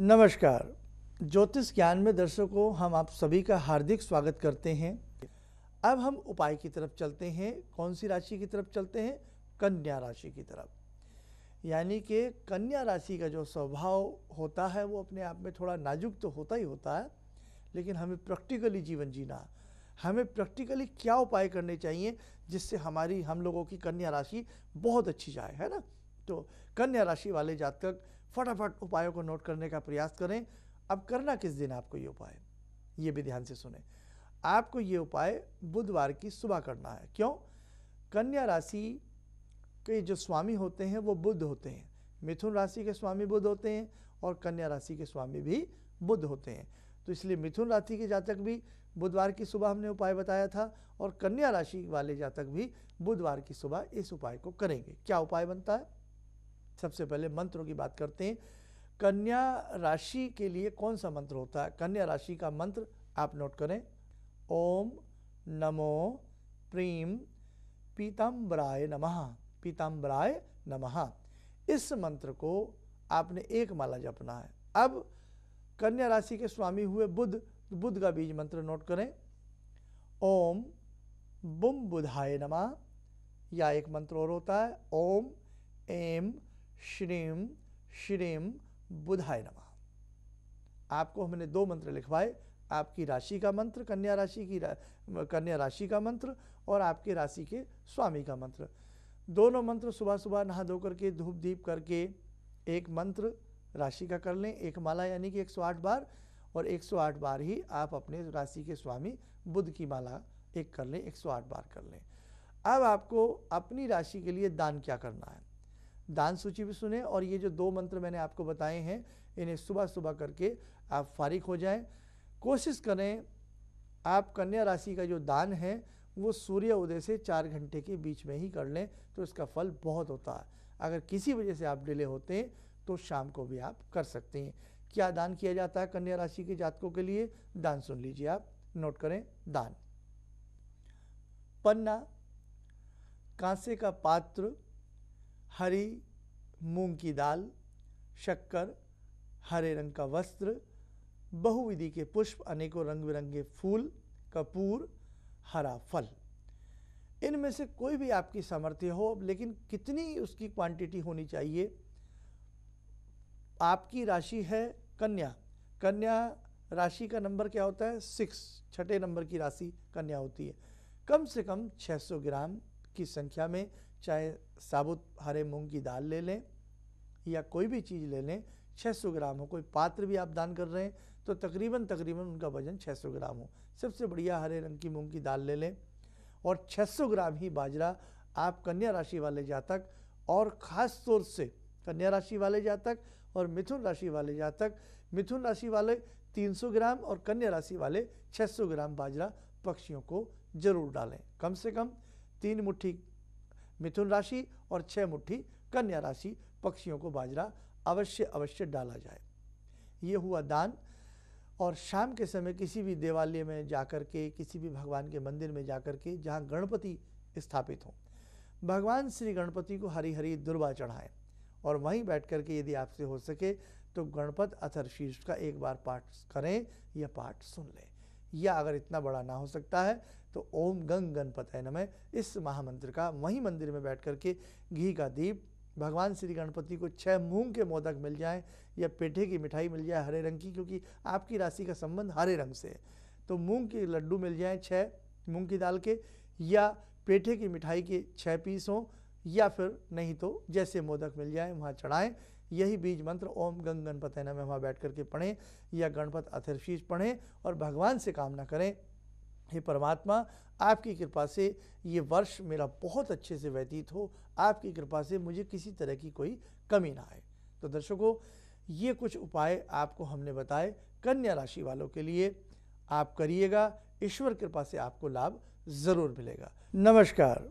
नमस्कार ज्योतिष ज्ञान में दर्शकों हम आप सभी का हार्दिक स्वागत करते हैं अब हम उपाय की तरफ चलते हैं कौन सी राशि की तरफ चलते हैं कन्या राशि की तरफ यानी कि कन्या राशि का जो स्वभाव होता है वो अपने आप में थोड़ा नाजुक तो होता ही होता है लेकिन हमें प्रैक्टिकली जीवन जीना हमें प्रैक्टिकली क्या उपाय करने चाहिए जिससे हमारी हम लोगों की कन्या राशि बहुत अच्छी जाए है ना तो कन्या राशि वाले जातक फटाफट उपायों को नोट करने का प्रयास करें अब करना किस दिन आपको ये उपाय ये भी ध्यान से सुने आपको ये उपाय बुधवार की सुबह करना है क्यों कन्या राशि के जो स्वामी होते हैं वो बुद्ध होते हैं मिथुन राशि के स्वामी बुद्ध होते हैं और कन्या राशि के स्वामी भी बुद्ध होते हैं तो इसलिए मिथुन राशि के जातक भी बुधवार की सुबह हमने उपाय बताया था और कन्या राशि वाले जातक भी बुधवार की सुबह इस उपाय को करेंगे क्या उपाय बनता है सबसे पहले मंत्रों की बात करते हैं कन्या राशि के लिए कौन सा मंत्र होता है कन्या राशि का मंत्र आप नोट करें ओम नमो प्रीम पीताम्बराय नमः पीताम्बराय नमः इस मंत्र को आपने एक माला जपना है अब कन्या राशि के स्वामी हुए बुद्ध तो बुद्ध का बीज मंत्र नोट करें ओम बुम बुधाय नमः या एक मंत्र और होता है ओम एम श्रीम श्रीम बुधाय नमा आपको हमने दो मंत्र लिखवाए आपकी राशि का मंत्र कन्या राशि की रा, कन्या राशि का मंत्र और आपके राशि के स्वामी का मंत्र दोनों मंत्र सुबह सुबह नहा धो करके धूप दीप करके एक मंत्र राशि का कर लें एक माला यानी कि 108 बार और 108 बार ही आप अपने राशि के स्वामी बुद्ध की माला एक कर लें 108 बार कर लें अब आपको अपनी राशि के लिए दान क्या करना है दान सूची भी सुने और ये जो दो मंत्र मैंने आपको बताए हैं इन्हें सुबह सुबह करके आप फारिग हो जाएं कोशिश करें आप कन्या राशि का जो दान है वो सूर्य उदय से चार घंटे के बीच में ही कर लें तो इसका फल बहुत होता है अगर किसी वजह से आप डिले होते हैं तो शाम को भी आप कर सकते हैं क्या दान किया जाता है कन्या राशि के जातकों के लिए दान सुन लीजिए आप नोट करें दान पन्ना कांसे का पात्र हरी मूंग की दाल शक्कर हरे रंग का वस्त्र बहुविधि के पुष्प अनेकों रंग बिरंगे फूल कपूर हरा फल इनमें से कोई भी आपकी सामर्थ्य हो लेकिन कितनी उसकी क्वांटिटी होनी चाहिए आपकी राशि है कन्या कन्या राशि का नंबर क्या होता है सिक्स छठे नंबर की राशि कन्या होती है कम से कम 600 ग्राम की संख्या में चाहे साबुत हरे मूंग की दाल ले लें या कोई भी चीज़ ले लें 600 ग्राम हो कोई पात्र भी आप दान कर रहे हैं तो तकरीबन तकरीबन उनका वज़न 600 ग्राम हो सबसे बढ़िया हरे रंग की मूंग की दाल ले लें और 600 ग्राम ही बाजरा आप कन्या राशि वाले जातक और ख़ास तौर से कन्या राशि वाले जातक और मिथुन राशि वाले जातक मिथुन राशि वाले 300 ग्राम और कन्या राशि वाले 600 ग्राम बाजरा पक्षियों को जरूर डालें कम से कम तीन मुट्ठी मिथुन राशि और छह मुट्ठी कन्या राशि पक्षियों को बाजरा अवश्य अवश्य डाला जाए ये हुआ दान और शाम के समय किसी भी देवालय में जाकर के किसी भी भगवान के मंदिर में जाकर के जहाँ गणपति स्थापित हों भगवान श्री गणपति को हरी हरी दुर्वा चढ़ाएं और वहीं बैठ कर के यदि आपसे हो सके तो गणपत अथर शीर्ष का एक बार पाठ करें या पाठ सुन लें या अगर इतना बड़ा ना हो सकता है तो ओम गंग गणपतय नमय इस महामंत्र का वहीं मंदिर में बैठ करके घी का दीप भगवान श्री गणपति को छह मूंग के मोदक मिल जाएं या पेठे की मिठाई मिल जाए हरे रंग की क्योंकि आपकी राशि का संबंध हरे रंग से है तो मूंग के लड्डू मिल जाएं छः मूंग की दाल के या पेठे की मिठाई के छः पीस हों या फिर नहीं तो जैसे मोदक मिल जाए वहाँ चढ़ाएं यही बीज मंत्र ओम गंग गणपत नमः वहाँ बैठ करके पढ़ें या गणपत अथर्शीज पढ़ें और भगवान से कामना करें हे परमात्मा आपकी कृपा से ये वर्ष मेरा बहुत अच्छे से व्यतीत हो आपकी कृपा से मुझे किसी तरह की कोई कमी ना आए तो दर्शकों ये कुछ उपाय आपको हमने बताए कन्या राशि वालों के लिए आप करिएगा ईश्वर कृपा से आपको लाभ ज़रूर मिलेगा नमस्कार